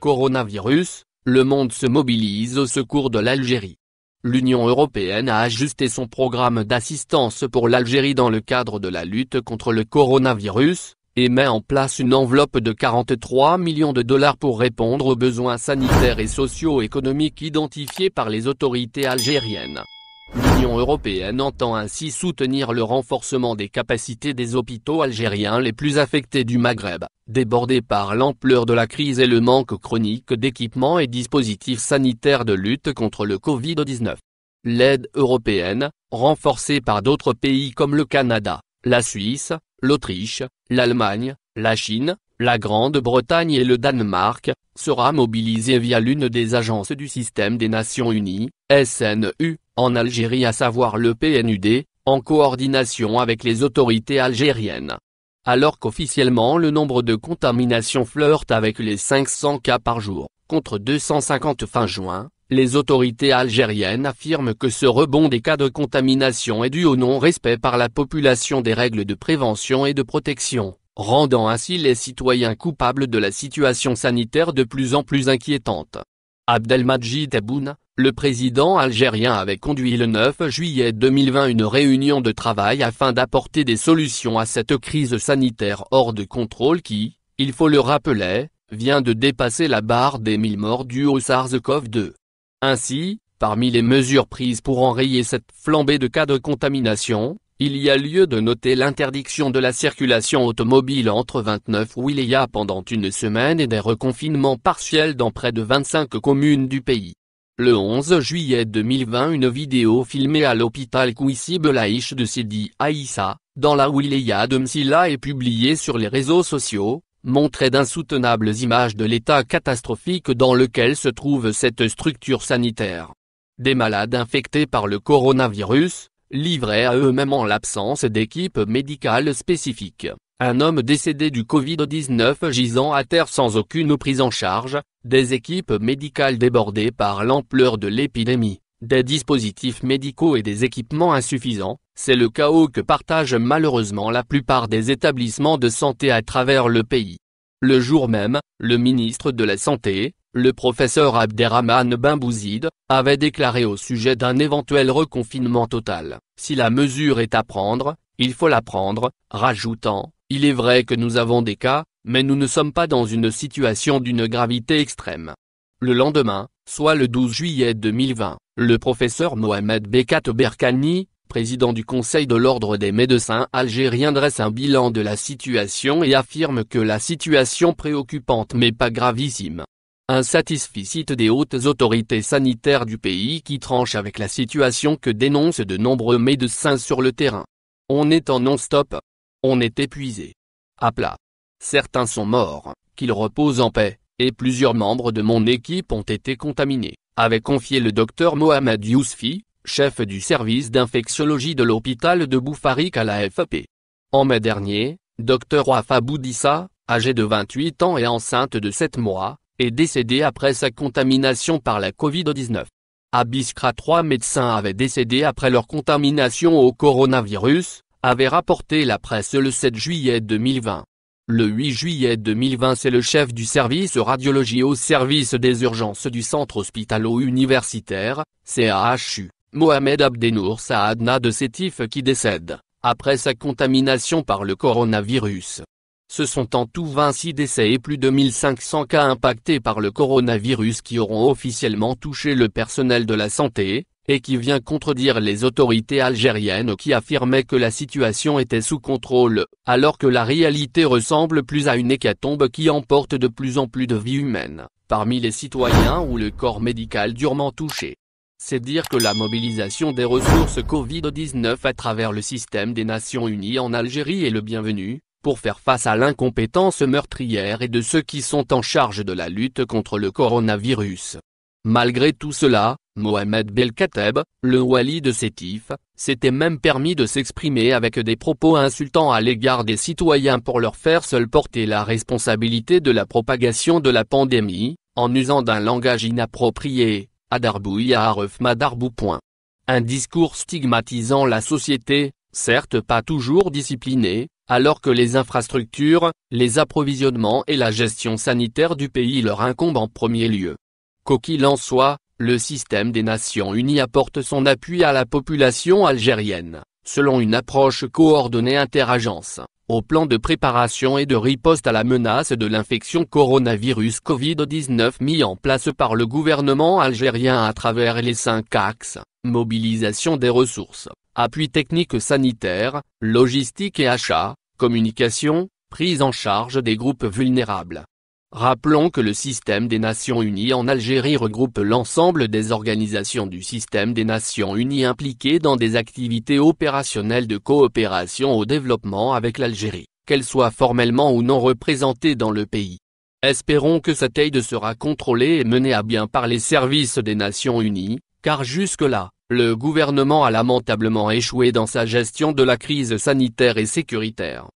Coronavirus, le monde se mobilise au secours de l'Algérie. L'Union européenne a ajusté son programme d'assistance pour l'Algérie dans le cadre de la lutte contre le coronavirus, et met en place une enveloppe de 43 millions de dollars pour répondre aux besoins sanitaires et socio-économiques identifiés par les autorités algériennes. L'Union européenne entend ainsi soutenir le renforcement des capacités des hôpitaux algériens les plus affectés du Maghreb, débordés par l'ampleur de la crise et le manque chronique d'équipements et dispositifs sanitaires de lutte contre le Covid-19. L'aide européenne, renforcée par d'autres pays comme le Canada, la Suisse, l'Autriche, l'Allemagne, la Chine, la Grande-Bretagne et le Danemark, sera mobilisé via l'une des agences du système des Nations Unies, SNU, en Algérie à savoir le PNUD, en coordination avec les autorités algériennes. Alors qu'officiellement le nombre de contaminations flirte avec les 500 cas par jour, contre 250 fin juin, les autorités algériennes affirment que ce rebond des cas de contamination est dû au non-respect par la population des règles de prévention et de protection, rendant ainsi les citoyens coupables de la situation sanitaire de plus en plus inquiétante. Abdelmajid Aboune, le président algérien avait conduit le 9 juillet 2020 une réunion de travail afin d'apporter des solutions à cette crise sanitaire hors de contrôle qui, il faut le rappeler, vient de dépasser la barre des 1000 morts dues au SARS-CoV-2. Ainsi, parmi les mesures prises pour enrayer cette flambée de cas de contamination, il y a lieu de noter l'interdiction de la circulation automobile entre 29 wilaya pendant une semaine et des reconfinements partiels dans près de 25 communes du pays. Le 11 juillet 2020 une vidéo filmée à l'hôpital Kouissi de Sidi Aïssa, dans la wilaya de Msila est publiée sur les réseaux sociaux, montraient d'insoutenables images de l'état catastrophique dans lequel se trouve cette structure sanitaire. Des malades infectés par le coronavirus, livrés à eux-mêmes en l'absence d'équipes médicales spécifiques. Un homme décédé du Covid-19 gisant à terre sans aucune prise en charge, des équipes médicales débordées par l'ampleur de l'épidémie, des dispositifs médicaux et des équipements insuffisants, c'est le chaos que partagent malheureusement la plupart des établissements de santé à travers le pays. Le jour même, le ministre de la Santé, le professeur Abderrahman Bimbouzid, avait déclaré au sujet d'un éventuel reconfinement total, si la mesure est à prendre, il faut la prendre, rajoutant, il est vrai que nous avons des cas, mais nous ne sommes pas dans une situation d'une gravité extrême. Le lendemain, soit le 12 juillet 2020, le professeur Mohamed Bekat Berkani, président du Conseil de l'Ordre des médecins algériens dresse un bilan de la situation et affirme que la situation préoccupante mais pas gravissime. Insatisficite des hautes autorités sanitaires du pays qui tranche avec la situation que dénoncent de nombreux médecins sur le terrain. On est en non-stop. On est épuisé. À plat. Certains sont morts, qu'ils reposent en paix, et plusieurs membres de mon équipe ont été contaminés, avait confié le docteur Mohamed Yousfi, chef du service d'infectiologie de l'hôpital de Boufarik à la FAP. En mai dernier, Dr Wafa Boudissa, âgée de 28 ans et enceinte de 7 mois, est décédée après sa contamination par la Covid-19. À Biskra trois médecins avaient décédé après leur contamination au coronavirus, avait rapporté la presse le 7 juillet 2020. Le 8 juillet 2020 c'est le chef du service radiologie au service des urgences du centre hospitalo-universitaire, CAHU, Mohamed Abdenour Saadna de Sétif qui décède, après sa contamination par le coronavirus. Ce sont en tout 26 décès et plus de 1500 cas impactés par le coronavirus qui auront officiellement touché le personnel de la santé, et qui vient contredire les autorités algériennes qui affirmaient que la situation était sous contrôle, alors que la réalité ressemble plus à une hécatombe qui emporte de plus en plus de vies humaines, parmi les citoyens ou le corps médical durement touché. C'est dire que la mobilisation des ressources Covid-19 à travers le système des Nations Unies en Algérie est le bienvenu, pour faire face à l'incompétence meurtrière et de ceux qui sont en charge de la lutte contre le coronavirus. Malgré tout cela, Mohamed Belkateb, le wali de Sétif, s'était même permis de s'exprimer avec des propos insultants à l'égard des citoyens pour leur faire seul porter la responsabilité de la propagation de la pandémie, en usant d'un langage inapproprié. Adarbouy à Un discours stigmatisant la société, certes pas toujours disciplinée, alors que les infrastructures, les approvisionnements et la gestion sanitaire du pays leur incombent en premier lieu. qu'il en soit, le système des Nations Unies apporte son appui à la population algérienne, selon une approche coordonnée interagence, au plan de préparation et de riposte à la menace de l'infection coronavirus Covid-19 mis en place par le gouvernement algérien à travers les cinq axes, mobilisation des ressources, appui technique sanitaire, logistique et achat, communication, prise en charge des groupes vulnérables. Rappelons que le système des Nations Unies en Algérie regroupe l'ensemble des organisations du système des Nations Unies impliquées dans des activités opérationnelles de coopération au développement avec l'Algérie, qu'elles soient formellement ou non représentées dans le pays. Espérons que cette aide sera contrôlée et menée à bien par les services des Nations Unies, car jusque-là, le gouvernement a lamentablement échoué dans sa gestion de la crise sanitaire et sécuritaire.